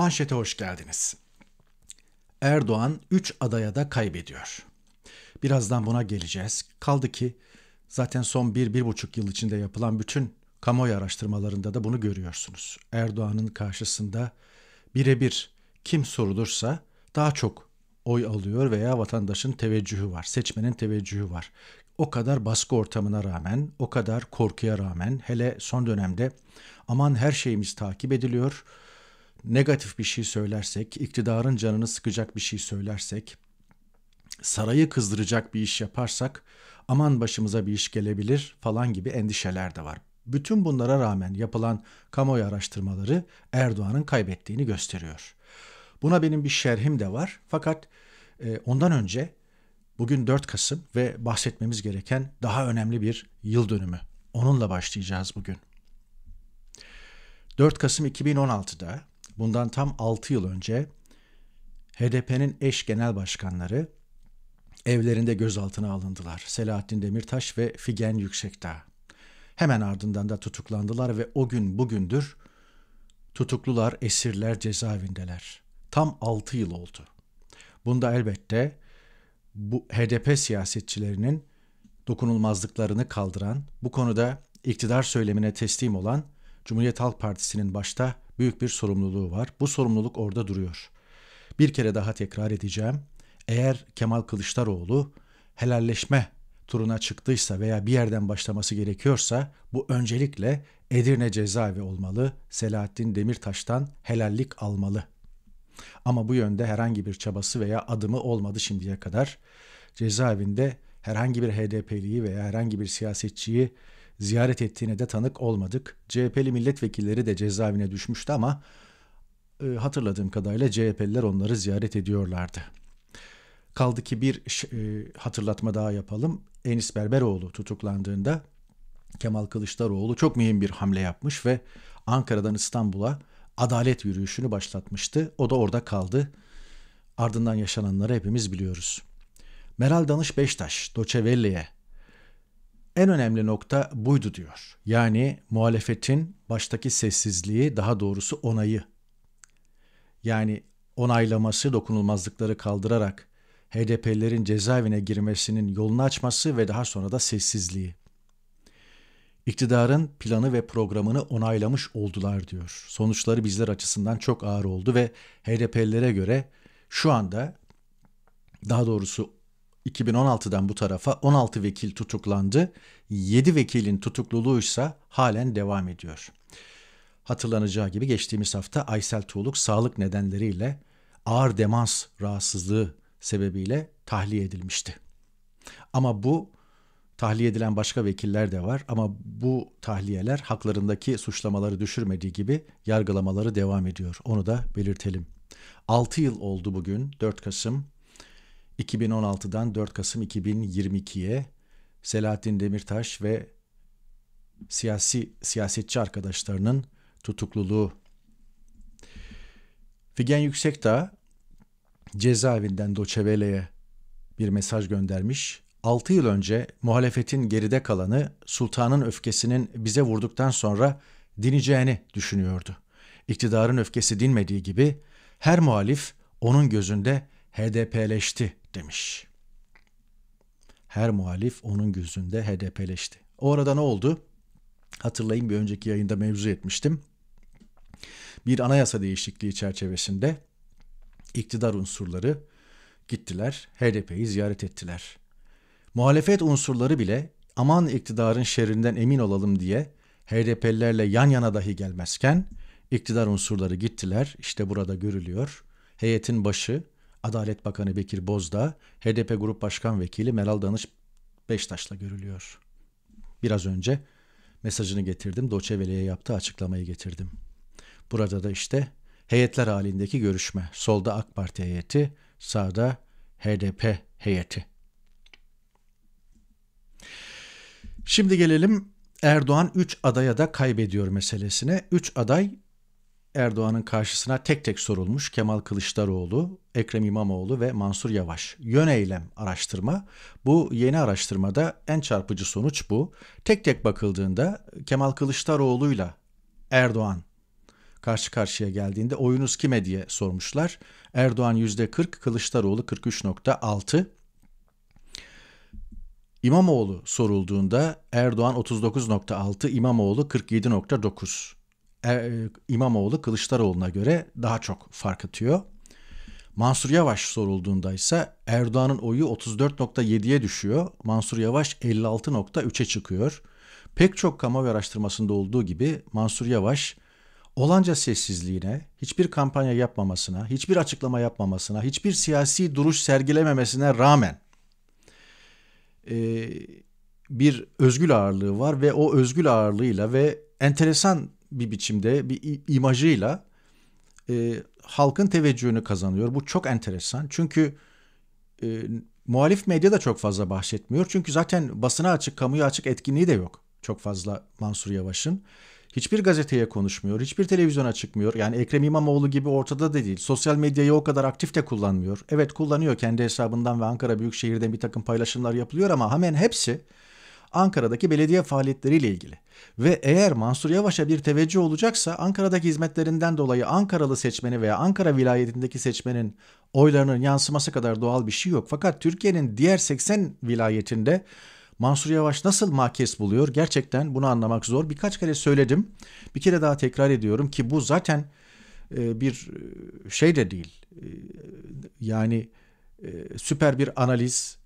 Manşete hoş geldiniz. Erdoğan 3 adaya da kaybediyor. Birazdan buna geleceğiz. Kaldı ki zaten son 1-1,5 yıl içinde yapılan bütün kamuoyu araştırmalarında da bunu görüyorsunuz. Erdoğan'ın karşısında birebir kim sorulursa daha çok oy alıyor veya vatandaşın teveccühü var, seçmenin teveccühü var. O kadar baskı ortamına rağmen, o kadar korkuya rağmen hele son dönemde aman her şeyimiz takip ediliyor.'' negatif bir şey söylersek, iktidarın canını sıkacak bir şey söylersek, sarayı kızdıracak bir iş yaparsak aman başımıza bir iş gelebilir falan gibi endişeler de var. Bütün bunlara rağmen yapılan kamuoyu araştırmaları Erdoğan'ın kaybettiğini gösteriyor. Buna benim bir şerhim de var fakat e, ondan önce bugün 4 Kasım ve bahsetmemiz gereken daha önemli bir yıl dönümü. Onunla başlayacağız bugün. 4 Kasım 2016'da bundan tam 6 yıl önce HDP'nin eş genel başkanları evlerinde gözaltına alındılar. Selahattin Demirtaş ve Figen Yüksekdağ. Hemen ardından da tutuklandılar ve o gün bugündür tutuklular, esirler cezaevindeler. Tam 6 yıl oldu. Bunda elbette bu HDP siyasetçilerinin dokunulmazlıklarını kaldıran, bu konuda iktidar söylemine teslim olan Cumhuriyet Halk Partisi'nin başta büyük bir sorumluluğu var. Bu sorumluluk orada duruyor. Bir kere daha tekrar edeceğim. Eğer Kemal Kılıçdaroğlu helalleşme turuna çıktıysa veya bir yerden başlaması gerekiyorsa bu öncelikle Edirne cezaevi olmalı. Selahattin Demirtaş'tan helallik almalı. Ama bu yönde herhangi bir çabası veya adımı olmadı şimdiye kadar. Cezaevinde herhangi bir HDP'liyi veya herhangi bir siyasetçiyi ziyaret ettiğine de tanık olmadık. CHP'li milletvekilleri de cezaevine düşmüştü ama e, hatırladığım kadarıyla CHP'liler onları ziyaret ediyorlardı. Kaldı ki bir e, hatırlatma daha yapalım. Enis Berberoğlu tutuklandığında Kemal Kılıçdaroğlu çok mühim bir hamle yapmış ve Ankara'dan İstanbul'a adalet yürüyüşünü başlatmıştı. O da orada kaldı. Ardından yaşananları hepimiz biliyoruz. Meral Danış Beştaş, Doçevelli'ye en önemli nokta buydu diyor. Yani muhalefetin baştaki sessizliği daha doğrusu onayı. Yani onaylaması dokunulmazlıkları kaldırarak HDP'lerin cezaevine girmesinin yolunu açması ve daha sonra da sessizliği. İktidarın planı ve programını onaylamış oldular diyor. Sonuçları bizler açısından çok ağır oldu ve HDP'lere göre şu anda daha doğrusu 2016'dan bu tarafa 16 vekil tutuklandı. 7 vekilin tutukluluğu ise halen devam ediyor. Hatırlanacağı gibi geçtiğimiz hafta Aysel Tuğluk sağlık nedenleriyle ağır demans rahatsızlığı sebebiyle tahliye edilmişti. Ama bu tahliye edilen başka vekiller de var ama bu tahliyeler haklarındaki suçlamaları düşürmediği gibi yargılamaları devam ediyor. Onu da belirtelim. 6 yıl oldu bugün 4 Kasım 2016'dan 4 Kasım 2022'ye Selahattin Demirtaş ve siyasi siyasetçi arkadaşlarının tutukluluğu. Figen Yüksekdağ cezaevinden Doçevele'ye bir mesaj göndermiş. 6 yıl önce muhalefetin geride kalanı sultanın öfkesinin bize vurduktan sonra dineceğini düşünüyordu. İktidarın öfkesi dinmediği gibi her muhalif onun gözünde HDP'leşti demiş. Her muhalif onun gözünde HDP'leşti. O arada ne oldu? Hatırlayın bir önceki yayında mevzu etmiştim. Bir anayasa değişikliği çerçevesinde iktidar unsurları gittiler, HDP'yi ziyaret ettiler. Muhalefet unsurları bile aman iktidarın şerrinden emin olalım diye HDP'lilerle yan yana dahi gelmezken iktidar unsurları gittiler. İşte burada görülüyor. Heyetin başı Adalet Bakanı Bekir Bozdağ, HDP Grup Başkan Vekili Meral Danış Beştaş'la görülüyor. Biraz önce mesajını getirdim, Doçeveliye yaptığı açıklamayı getirdim. Burada da işte heyetler halindeki görüşme. Solda AK Parti heyeti, sağda HDP heyeti. Şimdi gelelim Erdoğan 3 adaya da kaybediyor meselesine. 3 aday Erdoğan'ın karşısına tek tek sorulmuş Kemal Kılıçdaroğlu, Ekrem İmamoğlu ve Mansur Yavaş. Yön eylem araştırma. Bu yeni araştırmada en çarpıcı sonuç bu. Tek tek bakıldığında Kemal Kılıçdaroğlu'yla Erdoğan karşı karşıya geldiğinde oyunuz kime diye sormuşlar. Erdoğan %40, Kılıçdaroğlu 43.6. İmamoğlu sorulduğunda Erdoğan 39.6, İmamoğlu 47.9. E, e, İmamoğlu Kılıçdaroğlu'na göre daha çok fark atıyor. Mansur Yavaş sorulduğunda ise Erdoğan'ın oyu 34.7'ye düşüyor. Mansur Yavaş 56.3'e çıkıyor. Pek çok kamuoyu araştırmasında olduğu gibi Mansur Yavaş olanca sessizliğine, hiçbir kampanya yapmamasına, hiçbir açıklama yapmamasına, hiçbir siyasi duruş sergilememesine rağmen e, bir özgül ağırlığı var ve o özgül ağırlığıyla ve enteresan bir biçimde bir imajıyla e, halkın teveccühünü kazanıyor. Bu çok enteresan. Çünkü e, muhalif medya da çok fazla bahsetmiyor. Çünkü zaten basına açık, kamuya açık etkinliği de yok çok fazla Mansur Yavaş'ın. Hiçbir gazeteye konuşmuyor, hiçbir televizyona çıkmıyor. Yani Ekrem İmamoğlu gibi ortada da değil. Sosyal medyayı o kadar aktif de kullanmıyor. Evet kullanıyor kendi hesabından ve Ankara Büyükşehir'de bir takım paylaşımlar yapılıyor ama hemen hepsi Ankara'daki belediye faaliyetleriyle ilgili. Ve eğer Mansur Yavaş'a bir teveccüh olacaksa Ankara'daki hizmetlerinden dolayı Ankaralı seçmeni veya Ankara vilayetindeki seçmenin oylarının yansıması kadar doğal bir şey yok. Fakat Türkiye'nin diğer 80 vilayetinde Mansur Yavaş nasıl makes buluyor? Gerçekten bunu anlamak zor. Birkaç kere söyledim. Bir kere daha tekrar ediyorum ki bu zaten e, bir e, şey de değil. E, yani süper bir analiz,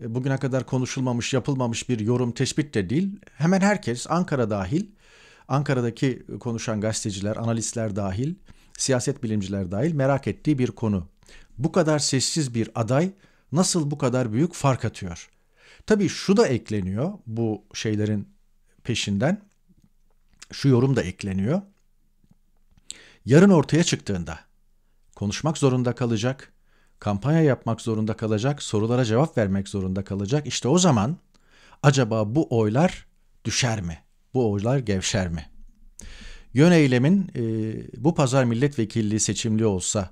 e, bugüne kadar konuşulmamış, yapılmamış bir yorum tespit de değil. Hemen herkes Ankara dahil, Ankara'daki konuşan gazeteciler, analistler dahil, siyaset bilimciler dahil merak ettiği bir konu. Bu kadar sessiz bir aday nasıl bu kadar büyük fark atıyor? Tabii şu da ekleniyor bu şeylerin peşinden. Şu yorum da ekleniyor. Yarın ortaya çıktığında konuşmak zorunda kalacak kampanya yapmak zorunda kalacak, sorulara cevap vermek zorunda kalacak. İşte o zaman acaba bu oylar düşer mi? Bu oylar gevşer mi? Yön eylemin e, bu pazar milletvekilliği seçimli olsa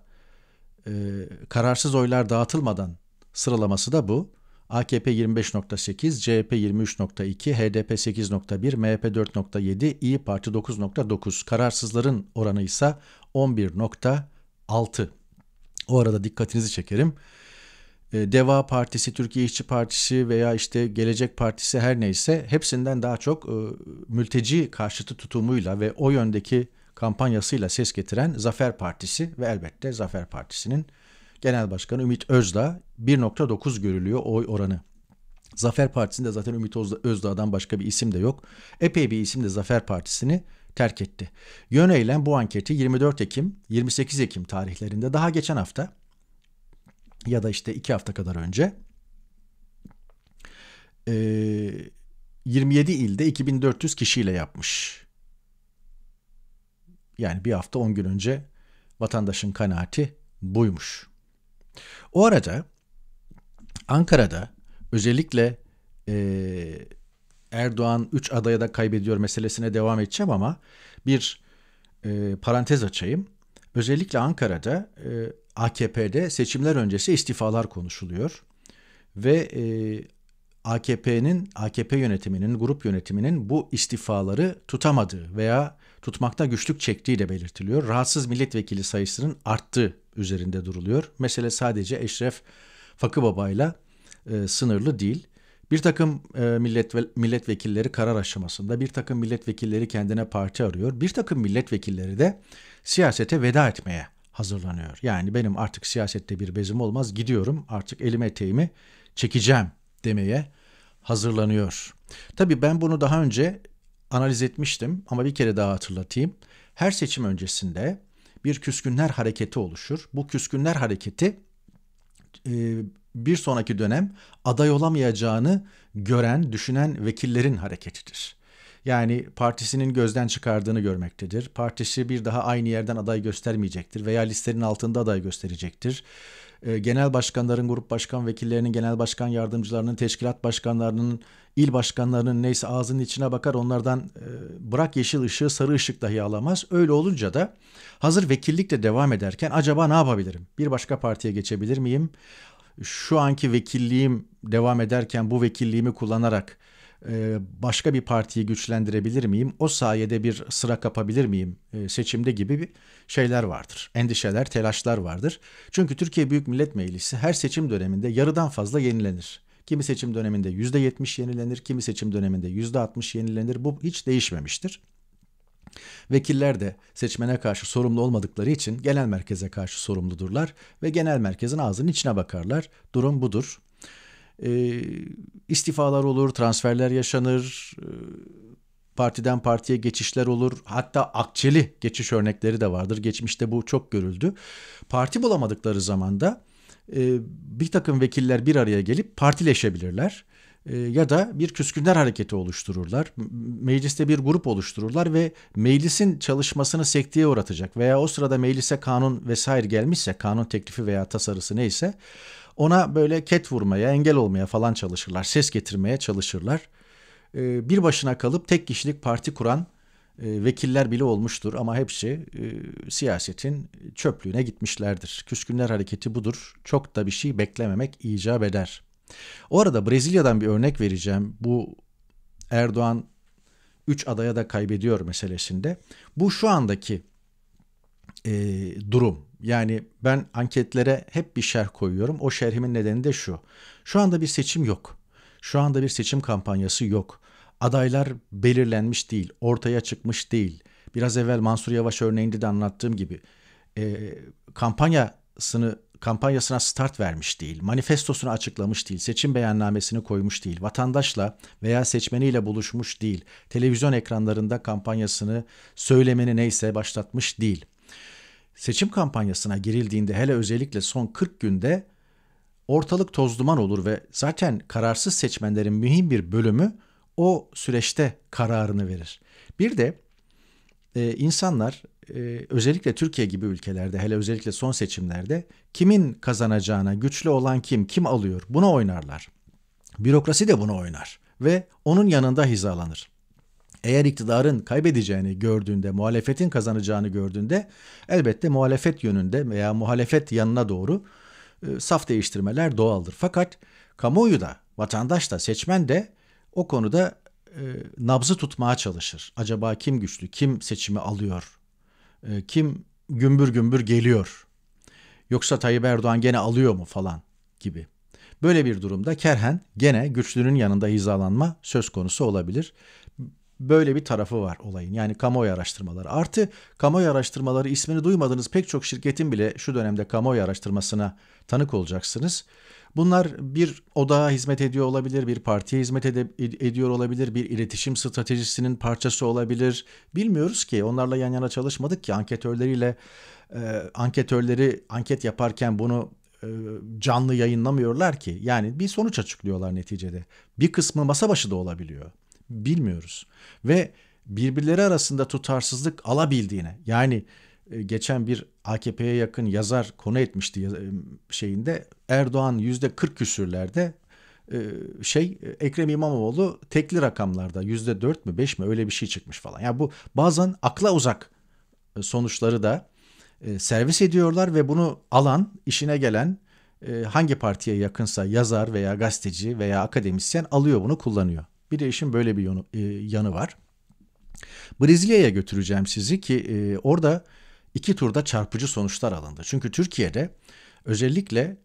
e, kararsız oylar dağıtılmadan sıralaması da bu. AKP 25.8, CHP 23.2, HDP 8.1, MHP 4.7, İyi Parti 9.9. Kararsızların oranı ise 11.6. O arada dikkatinizi çekerim. Ee, Deva Partisi, Türkiye İşçi Partisi veya işte Gelecek Partisi her neyse hepsinden daha çok e, mülteci karşıtı tutumuyla ve o yöndeki kampanyasıyla ses getiren Zafer Partisi ve elbette Zafer Partisi'nin Genel Başkanı Ümit Özdağ 1.9 görülüyor oy oranı. Zafer Partisi'nde zaten Ümit Özdağ'dan başka bir isim de yok. Epey bir isim de Zafer Partisi'ni terk etti. Yön eylem bu anketi 24 Ekim, 28 Ekim tarihlerinde daha geçen hafta ya da işte iki hafta kadar önce 27 e, ilde 2400 kişiyle yapmış. Yani bir hafta 10 gün önce vatandaşın kanaati buymuş. O arada Ankara'da özellikle e, Erdoğan 3 adaya da kaybediyor meselesine devam edeceğim ama bir e, parantez açayım. Özellikle Ankara'da e, AKP'de seçimler öncesi istifalar konuşuluyor ve e, AKP'nin AKP yönetiminin grup yönetiminin bu istifaları tutamadığı veya tutmakta güçlük çektiği de belirtiliyor. Rahatsız milletvekili sayısının arttığı üzerinde duruluyor. Mesele sadece Eşref Fakıbaba ile sınırlı değil. Bir takım e, millet milletvekilleri karar aşamasında, bir takım milletvekilleri kendine parti arıyor, bir takım milletvekilleri de siyasete veda etmeye hazırlanıyor. Yani benim artık siyasette bir bezim olmaz, gidiyorum artık elime eteğimi çekeceğim demeye hazırlanıyor. Tabii ben bunu daha önce analiz etmiştim ama bir kere daha hatırlatayım. Her seçim öncesinde bir küskünler hareketi oluşur. Bu küskünler hareketi e, bir sonraki dönem aday olamayacağını gören, düşünen vekillerin hareketidir. Yani partisinin gözden çıkardığını görmektedir. Partisi bir daha aynı yerden aday göstermeyecektir veya listenin altında aday gösterecektir. Ee, genel başkanların, grup başkan vekillerinin, genel başkan yardımcılarının, teşkilat başkanlarının, il başkanlarının neyse ağzının içine bakar onlardan e, bırak yeşil ışığı sarı ışık dahi alamaz. Öyle olunca da hazır vekillikle devam ederken acaba ne yapabilirim? Bir başka partiye geçebilir miyim? şu anki vekilliğim devam ederken bu vekilliğimi kullanarak e, başka bir partiyi güçlendirebilir miyim? O sayede bir sıra kapabilir miyim e, seçimde gibi bir şeyler vardır. Endişeler, telaşlar vardır. Çünkü Türkiye Büyük Millet Meclisi her seçim döneminde yarıdan fazla yenilenir. Kimi seçim döneminde %70 yenilenir, kimi seçim döneminde %60 yenilenir. Bu hiç değişmemiştir. Vekiller de seçmene karşı sorumlu olmadıkları için genel merkeze karşı sorumludurlar ve genel merkezin ağzının içine bakarlar. Durum budur. E, istifalar olur, transferler yaşanır, e, partiden partiye geçişler olur. Hatta akçeli geçiş örnekleri de vardır. Geçmişte bu çok görüldü. Parti bulamadıkları zaman da e, bir takım vekiller bir araya gelip partileşebilirler. E, ya da bir küskünler hareketi oluştururlar. Mecliste bir grup oluştururlar ve meclisin çalışmasını sekteye uğratacak veya o sırada meclise kanun vesaire gelmişse kanun teklifi veya tasarısı neyse ona böyle ket vurmaya, engel olmaya falan çalışırlar. Ses getirmeye çalışırlar. E, bir başına kalıp tek kişilik parti kuran e, vekiller bile olmuştur ama hepsi siyasetin çöplüğüne gitmişlerdir. Küskünler hareketi budur. Çok da bir şey beklememek icap eder.'' O arada Brezilya'dan bir örnek vereceğim. Bu Erdoğan 3 adaya da kaybediyor meselesinde. Bu şu andaki e, durum. Yani ben anketlere hep bir şerh koyuyorum. O şerhimin nedeni de şu. Şu anda bir seçim yok. Şu anda bir seçim kampanyası yok. Adaylar belirlenmiş değil, ortaya çıkmış değil. Biraz evvel Mansur Yavaş örneğinde de anlattığım gibi e, kampanyasını kampanyasına start vermiş değil, manifestosunu açıklamış değil, seçim beyannamesini koymuş değil, vatandaşla veya seçmeniyle buluşmuş değil, televizyon ekranlarında kampanyasını söylemeni neyse başlatmış değil. Seçim kampanyasına girildiğinde hele özellikle son 40 günde ortalık toz duman olur ve zaten kararsız seçmenlerin mühim bir bölümü o süreçte kararını verir. Bir de e, insanlar ee, özellikle Türkiye gibi ülkelerde hele özellikle son seçimlerde kimin kazanacağına güçlü olan kim kim alıyor buna oynarlar. Bürokrasi de bunu oynar ve onun yanında hizalanır. Eğer iktidarın kaybedeceğini gördüğünde, muhalefetin kazanacağını gördüğünde elbette muhalefet yönünde veya muhalefet yanına doğru e, saf değiştirmeler doğaldır. Fakat kamuoyu da, vatandaş da, seçmen de o konuda e, nabzı tutmaya çalışır. Acaba kim güçlü, kim seçimi alıyor e, kim gümbür gümbür geliyor? Yoksa Tayyip Erdoğan gene alıyor mu falan gibi. Böyle bir durumda kerhen gene güçlünün yanında hizalanma söz konusu olabilir. Böyle bir tarafı var olayın. Yani kamuoyu araştırmaları. Artı kamuoyu araştırmaları ismini duymadığınız pek çok şirketin bile şu dönemde kamuoyu araştırmasına tanık olacaksınız. Bunlar bir odağa hizmet ediyor olabilir, bir partiye hizmet ed- ediyor olabilir, bir iletişim stratejisinin parçası olabilir. Bilmiyoruz ki onlarla yan yana çalışmadık ki anketörleriyle e, anketörleri anket yaparken bunu e, canlı yayınlamıyorlar ki. Yani bir sonuç açıklıyorlar neticede. Bir kısmı masa başı da olabiliyor. Bilmiyoruz. Ve birbirleri arasında tutarsızlık alabildiğine yani geçen bir AKP'ye yakın yazar konu etmişti e, şeyinde Erdoğan yüzde 40 küsürlerde e, şey e, Ekrem İmamoğlu tekli rakamlarda yüzde 4 mü 5 mi öyle bir şey çıkmış falan. Yani bu bazen akla uzak sonuçları da servis ediyorlar ve bunu alan işine gelen hangi partiye yakınsa yazar veya gazeteci veya akademisyen alıyor bunu kullanıyor. Bir de işin böyle bir yanı, yanı var. Brezilya'ya götüreceğim sizi ki orada iki turda çarpıcı sonuçlar alındı. Çünkü Türkiye'de özellikle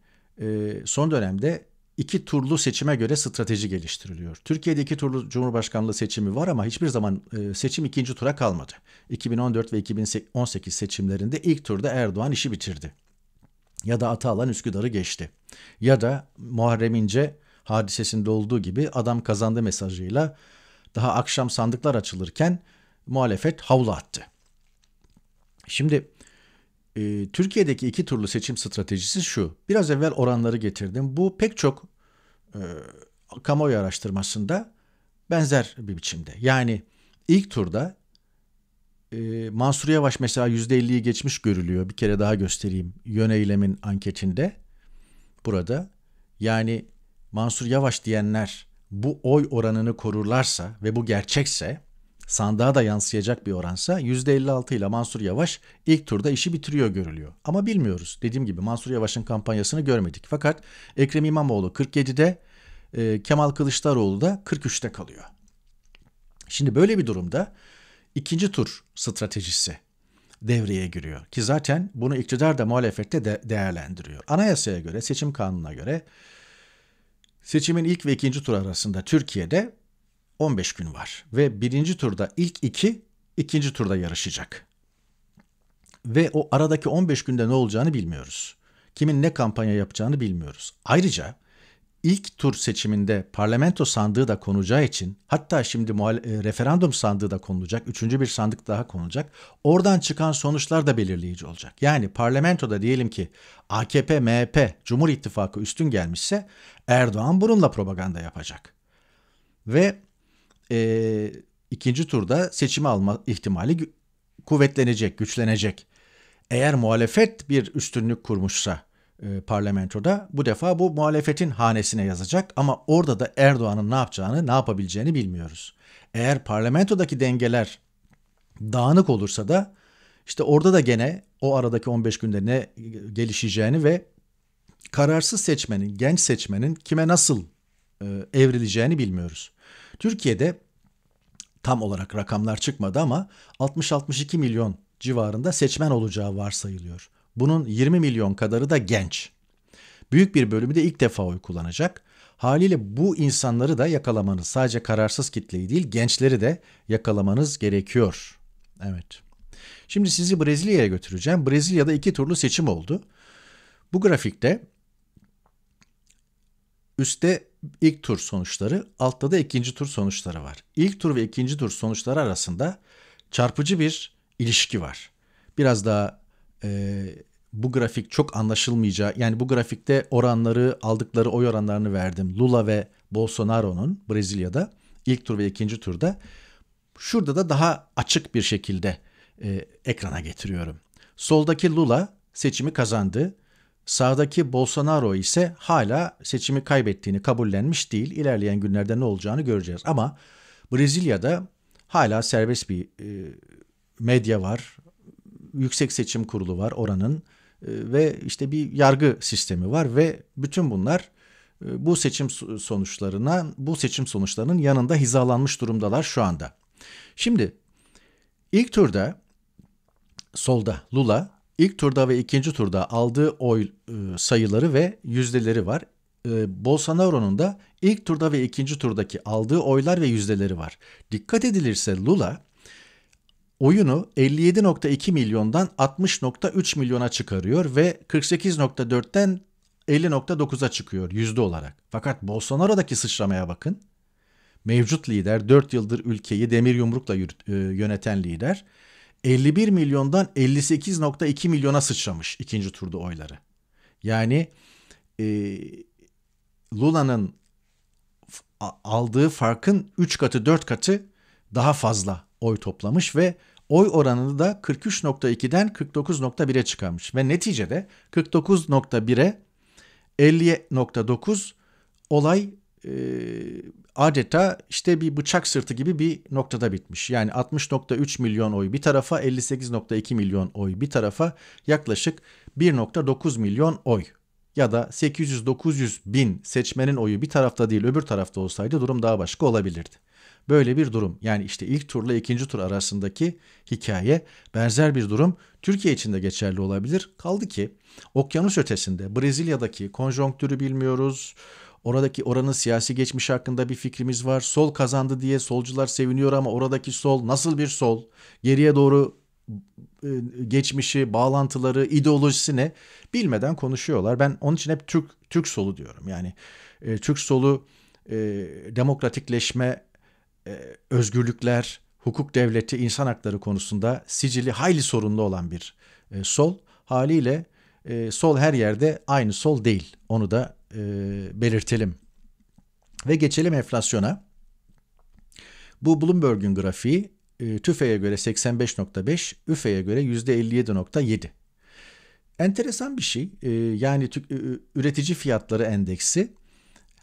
e, son dönemde iki turlu seçime göre strateji geliştiriliyor. Türkiye'de iki turlu cumhurbaşkanlığı seçimi var ama hiçbir zaman e, seçim ikinci tura kalmadı. 2014 ve 2018 seçimlerinde ilk turda Erdoğan işi bitirdi. Ya da Atalan Üsküdar'ı geçti. Ya da Muharrem İnce hadisesinde olduğu gibi adam kazandı mesajıyla daha akşam sandıklar açılırken muhalefet havlu attı. Şimdi e, Türkiye'deki iki turlu seçim stratejisi şu. Biraz evvel oranları getirdim. Bu pek çok e, kamuoyu araştırmasında benzer bir biçimde. Yani ilk turda e, Mansur Yavaş mesela %50'yi geçmiş görülüyor. Bir kere daha göstereyim. Yöneylemin anketinde burada. Yani Mansur Yavaş diyenler bu oy oranını korurlarsa ve bu gerçekse sandığa da yansıyacak bir oransa %56 ile Mansur Yavaş ilk turda işi bitiriyor görülüyor. Ama bilmiyoruz. Dediğim gibi Mansur Yavaş'ın kampanyasını görmedik. Fakat Ekrem İmamoğlu 47'de, e, Kemal Kılıçdaroğlu da 43'te kalıyor. Şimdi böyle bir durumda ikinci tur stratejisi devreye giriyor. Ki zaten bunu iktidar da muhalefette de değerlendiriyor. Anayasaya göre, seçim kanununa göre seçimin ilk ve ikinci tur arasında Türkiye'de 15 gün var ve birinci turda ilk iki ikinci turda yarışacak. Ve o aradaki 15 günde ne olacağını bilmiyoruz. Kimin ne kampanya yapacağını bilmiyoruz. Ayrıca ilk tur seçiminde parlamento sandığı da konulacağı için hatta şimdi muhal e, referandum sandığı da konulacak. Üçüncü bir sandık daha konulacak. Oradan çıkan sonuçlar da belirleyici olacak. Yani parlamentoda diyelim ki AKP, MHP, Cumhur İttifakı üstün gelmişse Erdoğan bununla propaganda yapacak. Ve e, ikinci turda seçimi alma ihtimali kuvvetlenecek, güçlenecek. Eğer muhalefet bir üstünlük kurmuşsa e, parlamentoda bu defa bu muhalefetin hanesine yazacak ama orada da Erdoğan'ın ne yapacağını, ne yapabileceğini bilmiyoruz. Eğer parlamentodaki dengeler dağınık olursa da işte orada da gene o aradaki 15 günde ne gelişeceğini ve kararsız seçmenin, genç seçmenin kime nasıl e, evrileceğini bilmiyoruz. Türkiye'de tam olarak rakamlar çıkmadı ama 60-62 milyon civarında seçmen olacağı varsayılıyor. Bunun 20 milyon kadarı da genç. Büyük bir bölümü de ilk defa oy kullanacak. Haliyle bu insanları da yakalamanız sadece kararsız kitleyi değil gençleri de yakalamanız gerekiyor. Evet. Şimdi sizi Brezilya'ya götüreceğim. Brezilya'da iki turlu seçim oldu. Bu grafikte üstte ilk tur sonuçları, altta da ikinci tur sonuçları var. İlk tur ve ikinci tur sonuçları arasında çarpıcı bir ilişki var. Biraz daha e, bu grafik çok anlaşılmayacağı, yani bu grafikte oranları, aldıkları oy oranlarını verdim. Lula ve Bolsonaro'nun Brezilya'da ilk tur ve ikinci turda. Şurada da daha açık bir şekilde e, ekrana getiriyorum. Soldaki Lula seçimi kazandı. Sağdaki Bolsonaro ise hala seçimi kaybettiğini kabullenmiş değil. İlerleyen günlerde ne olacağını göreceğiz. Ama Brezilya'da hala serbest bir e, medya var. Yüksek Seçim Kurulu var oranın e, ve işte bir yargı sistemi var ve bütün bunlar e, bu seçim sonuçlarına bu seçim sonuçlarının yanında hizalanmış durumdalar şu anda. Şimdi ilk turda solda Lula İlk turda ve ikinci turda aldığı oy e, sayıları ve yüzdeleri var. E, Bolsonaro'nun da ilk turda ve ikinci turdaki aldığı oylar ve yüzdeleri var. Dikkat edilirse Lula oyunu 57.2 milyondan 60.3 milyona çıkarıyor ve 48.4'ten 50.9'a çıkıyor yüzde olarak. Fakat Bolsonaro'daki sıçramaya bakın. Mevcut lider 4 yıldır ülkeyi demir yumrukla e, yöneten lider 51 milyondan 58.2 milyona sıçramış ikinci turda oyları. Yani e, Lula'nın aldığı farkın 3 katı 4 katı daha fazla oy toplamış ve oy oranını da 43.2'den 49.1'e çıkarmış. Ve neticede 49.1'e 50.9 olay e, adeta işte bir bıçak sırtı gibi bir noktada bitmiş. Yani 60.3 milyon oy bir tarafa 58.2 milyon oy bir tarafa yaklaşık 1.9 milyon oy ya da 800-900 bin seçmenin oyu bir tarafta değil öbür tarafta olsaydı durum daha başka olabilirdi. Böyle bir durum yani işte ilk turla ikinci tur arasındaki hikaye benzer bir durum Türkiye için de geçerli olabilir. Kaldı ki okyanus ötesinde Brezilya'daki konjonktürü bilmiyoruz, Oradaki oranın siyasi geçmiş hakkında bir fikrimiz var. Sol kazandı diye solcular seviniyor ama oradaki sol nasıl bir sol? Geriye doğru e, geçmişi, bağlantıları, ideolojisi ne bilmeden konuşuyorlar. Ben onun için hep Türk Türk solu diyorum. Yani e, Türk solu e, demokratikleşme, e, özgürlükler, hukuk devleti, insan hakları konusunda sicili hayli sorunlu olan bir e, sol. Haliyle e, sol her yerde aynı sol değil. Onu da e, belirtelim. Ve geçelim enflasyona. Bu Bloomberg'un grafiği e, TÜFE'ye göre 85.5, ÜFE'ye göre %57.7. Enteresan bir şey. E, yani tük, e, üretici fiyatları endeksi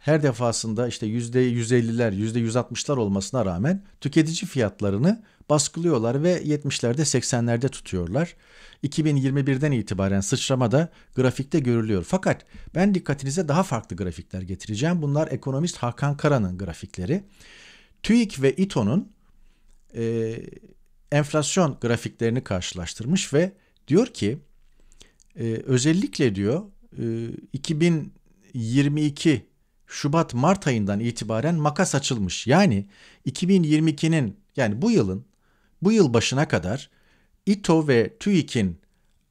her defasında işte %150'ler, %160'lar olmasına rağmen tüketici fiyatlarını baskılıyorlar ve 70'lerde 80'lerde tutuyorlar. 2021'den itibaren sıçrama da grafikte görülüyor. Fakat ben dikkatinize daha farklı grafikler getireceğim. Bunlar ekonomist Hakan Kara'nın grafikleri. TÜİK ve İTO'nun e, enflasyon grafiklerini karşılaştırmış ve diyor ki e, özellikle diyor e, 2022 Şubat-Mart ayından itibaren makas açılmış. Yani 2022'nin yani bu yılın bu yıl başına kadar İTO ve TÜİK'in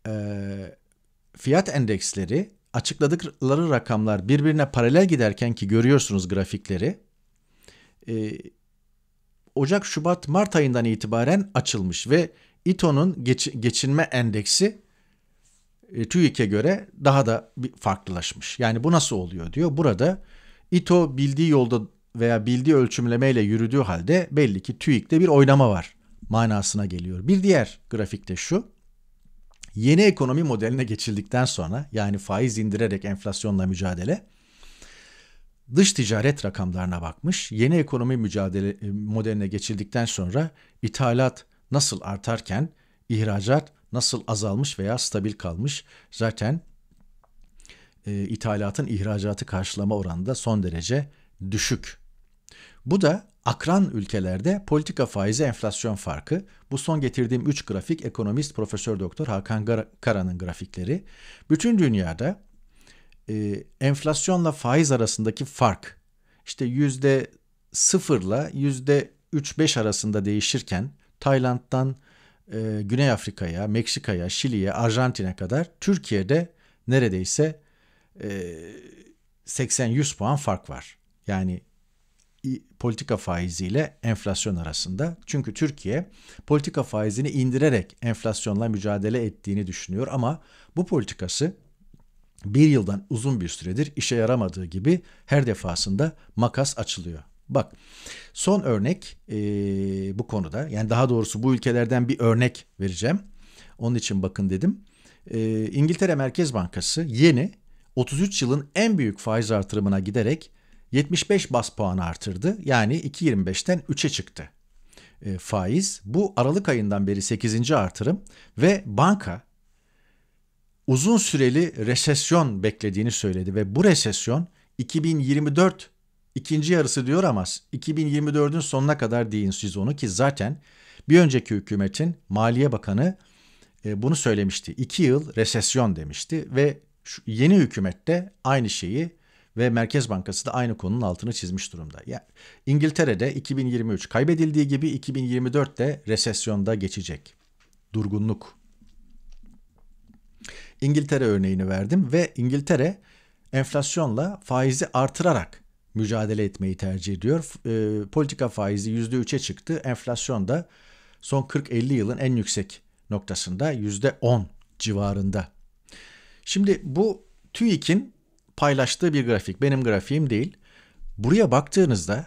e, fiyat endeksleri açıkladıkları rakamlar birbirine paralel giderken ki görüyorsunuz grafikleri. E, Ocak, Şubat, Mart ayından itibaren açılmış ve İTO'nun geç, geçinme endeksi e, TÜİK'e göre daha da farklılaşmış. Yani bu nasıl oluyor diyor. Burada Ito bildiği yolda veya bildiği ölçümlemeyle yürüdüğü halde belli ki TÜİK'te bir oynama var manasına geliyor. Bir diğer grafikte şu. Yeni ekonomi modeline geçildikten sonra yani faiz indirerek enflasyonla mücadele dış ticaret rakamlarına bakmış. Yeni ekonomi mücadele e, modeline geçildikten sonra ithalat nasıl artarken ihracat nasıl azalmış veya stabil kalmış. Zaten e, ithalatın ihracatı karşılama oranı da son derece düşük. Bu da akran ülkelerde politika faizi enflasyon farkı. Bu son getirdiğim 3 grafik ekonomist Profesör Doktor Hakan Kara'nın grafikleri. Bütün dünyada e, enflasyonla faiz arasındaki fark işte yüzde sıfırla yüzde 3-5 arasında değişirken Tayland'dan e, Güney Afrika'ya, Meksika'ya, Şili'ye, Arjantin'e kadar Türkiye'de neredeyse 80-100 e, puan fark var. Yani politika faiziyle enflasyon arasında. Çünkü Türkiye politika faizini indirerek enflasyonla mücadele ettiğini düşünüyor ama bu politikası bir yıldan uzun bir süredir işe yaramadığı gibi her defasında makas açılıyor. Bak son örnek e, bu konuda yani daha doğrusu bu ülkelerden bir örnek vereceğim. Onun için bakın dedim. E, İngiltere Merkez Bankası yeni 33 yılın en büyük faiz artırımına giderek 75 bas puan artırdı. Yani 2.25'ten 3'e çıktı e, faiz. Bu Aralık ayından beri 8. artırım ve banka uzun süreli resesyon beklediğini söyledi ve bu resesyon 2024 ikinci yarısı diyor ama 2024'ün sonuna kadar deyin siz onu ki zaten bir önceki hükümetin Maliye Bakanı e, bunu söylemişti. 2 yıl resesyon demişti ve şu yeni de aynı şeyi ve Merkez Bankası da aynı konunun altını çizmiş durumda. Yani İngiltere'de 2023 kaybedildiği gibi 2024 de resesyonda geçecek. Durgunluk. İngiltere örneğini verdim ve İngiltere enflasyonla faizi artırarak mücadele etmeyi tercih ediyor. E, politika faizi %3'e çıktı. Enflasyon da son 40-50 yılın en yüksek noktasında %10 civarında Şimdi bu TÜİK'in paylaştığı bir grafik. Benim grafiğim değil. Buraya baktığınızda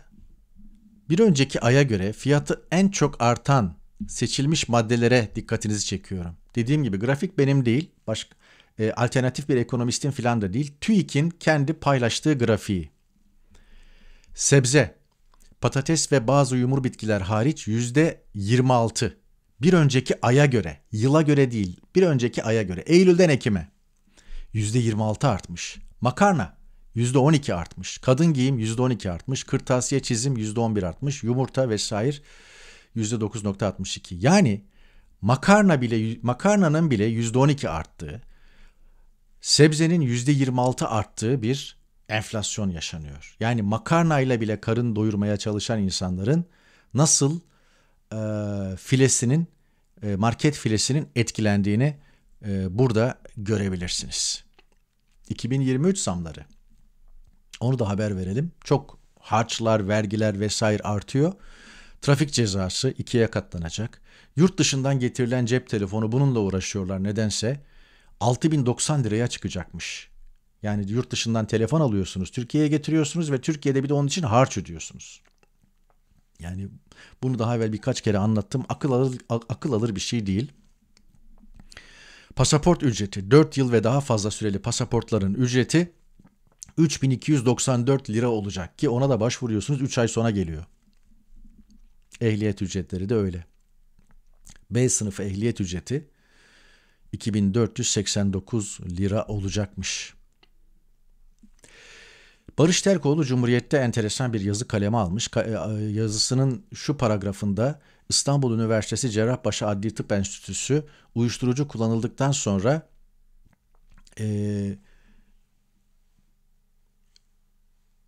bir önceki aya göre fiyatı en çok artan seçilmiş maddelere dikkatinizi çekiyorum. Dediğim gibi grafik benim değil. Başka e, alternatif bir ekonomistin filan da değil. TÜİK'in kendi paylaştığı grafiği. Sebze, patates ve bazı yumur bitkiler hariç yüzde 26. Bir önceki aya göre, yıla göre değil, bir önceki aya göre. Eylül'den Ekim'e. %26 artmış. Makarna %12 artmış. Kadın giyim %12 artmış. Kırtasiye çizim %11 artmış. Yumurta vesaire %9.62. Yani makarna bile makarnanın bile %12 arttığı, sebzenin %26 arttığı bir enflasyon yaşanıyor. Yani makarnayla bile karın doyurmaya çalışan insanların nasıl e, filesinin e, market filesinin etkilendiğini e, burada görebilirsiniz. 2023 zamları. Onu da haber verelim. Çok harçlar, vergiler vesaire artıyor. Trafik cezası ikiye katlanacak. Yurt dışından getirilen cep telefonu bununla uğraşıyorlar nedense. 6090 liraya çıkacakmış. Yani yurt dışından telefon alıyorsunuz, Türkiye'ye getiriyorsunuz ve Türkiye'de bir de onun için harç ödüyorsunuz. Yani bunu daha evvel birkaç kere anlattım. Akıl alır, akıl alır bir şey değil. Pasaport ücreti 4 yıl ve daha fazla süreli pasaportların ücreti 3294 lira olacak ki ona da başvuruyorsunuz 3 ay sonra geliyor. Ehliyet ücretleri de öyle. B sınıfı ehliyet ücreti 2489 lira olacakmış. Barış Terkoğlu Cumhuriyet'te enteresan bir yazı kaleme almış. E, yazısının şu paragrafında İstanbul Üniversitesi Cerrahpaşa Adli Tıp Enstitüsü uyuşturucu kullanıldıktan sonra e,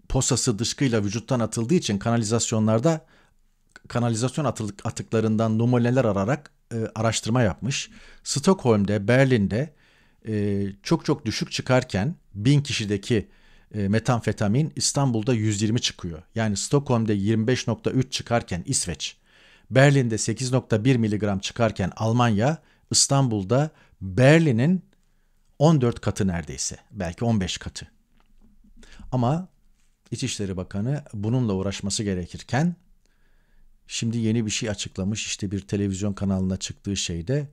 posası dışkıyla vücuttan atıldığı için kanalizasyonlarda kanalizasyon atılık, atıklarından numuneler ararak e, araştırma yapmış. Stockholm'de, Berlin'de e, çok çok düşük çıkarken bin kişideki e, metamfetamin İstanbul'da 120 çıkıyor. Yani Stockholm'de 25.3 çıkarken İsveç Berlin'de 8.1 miligram çıkarken Almanya, İstanbul'da Berlin'in 14 katı neredeyse. Belki 15 katı. Ama İçişleri Bakanı bununla uğraşması gerekirken şimdi yeni bir şey açıklamış. işte bir televizyon kanalına çıktığı şeyde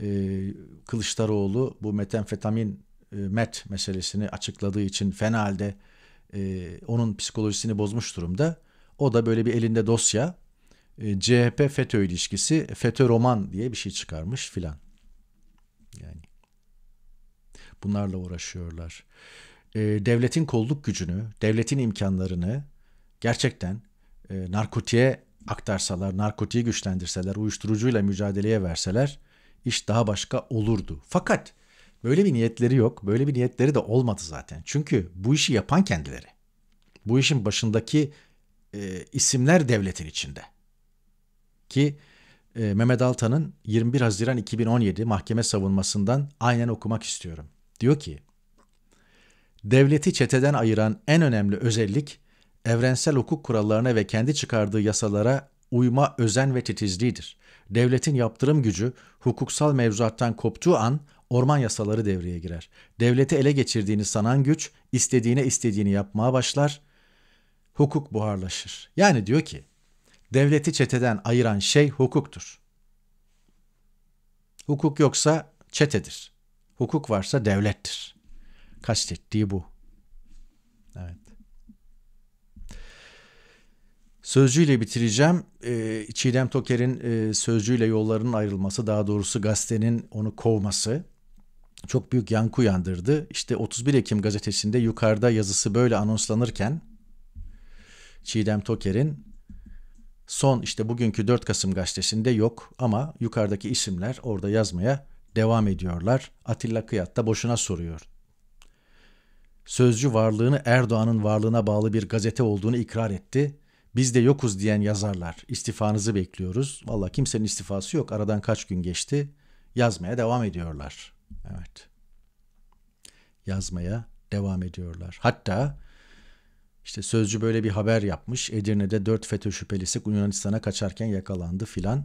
e, Kılıçdaroğlu bu metenfetamin e, met meselesini açıkladığı için fena halde e, onun psikolojisini bozmuş durumda. O da böyle bir elinde dosya e, CHP FETÖ ilişkisi FETÖ roman diye bir şey çıkarmış filan. Yani bunlarla uğraşıyorlar. E, devletin kolluk gücünü, devletin imkanlarını gerçekten e, narkotiğe aktarsalar, narkotiği güçlendirseler, uyuşturucuyla mücadeleye verseler iş daha başka olurdu. Fakat böyle bir niyetleri yok. Böyle bir niyetleri de olmadı zaten. Çünkü bu işi yapan kendileri. Bu işin başındaki e, isimler devletin içinde. Ki e, Mehmet Altan'ın 21 Haziran 2017 mahkeme savunmasından aynen okumak istiyorum. Diyor ki, Devleti çeteden ayıran en önemli özellik, evrensel hukuk kurallarına ve kendi çıkardığı yasalara uyma özen ve titizliğidir. Devletin yaptırım gücü hukuksal mevzuattan koptuğu an orman yasaları devreye girer. Devleti ele geçirdiğini sanan güç istediğine istediğini yapmaya başlar. Hukuk buharlaşır. Yani diyor ki devleti çeteden ayıran şey hukuktur. Hukuk yoksa çetedir. Hukuk varsa devlettir. Kastettiği bu. Evet. Sözcüyle bitireceğim. E, Çiğdem Toker'in e, sözcüyle yollarının ayrılması, daha doğrusu gazetenin onu kovması çok büyük yankı uyandırdı. İşte 31 Ekim gazetesinde yukarıda yazısı böyle anonslanırken Çiğdem Toker'in Son işte bugünkü 4 Kasım gazetesinde yok ama yukarıdaki isimler orada yazmaya devam ediyorlar. Atilla Kıyat da boşuna soruyor. Sözcü varlığını Erdoğan'ın varlığına bağlı bir gazete olduğunu ikrar etti. Biz de yokuz diyen yazarlar İstifanızı bekliyoruz. Valla kimsenin istifası yok. Aradan kaç gün geçti. Yazmaya devam ediyorlar. Evet. Yazmaya devam ediyorlar. Hatta işte Sözcü böyle bir haber yapmış. Edirne'de 4 FETÖ şüphelisi Yunanistan'a kaçarken yakalandı filan.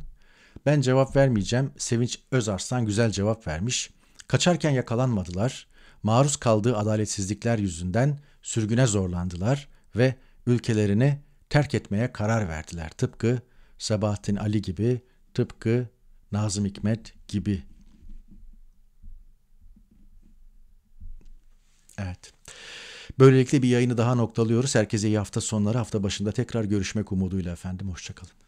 Ben cevap vermeyeceğim. Sevinç Özarslan güzel cevap vermiş. Kaçarken yakalanmadılar. Maruz kaldığı adaletsizlikler yüzünden sürgüne zorlandılar ve ülkelerini terk etmeye karar verdiler. Tıpkı Sabahattin Ali gibi, tıpkı Nazım Hikmet gibi. Evet. Böylelikle bir yayını daha noktalıyoruz. Herkese iyi hafta sonları. Hafta başında tekrar görüşmek umuduyla efendim. Hoşçakalın.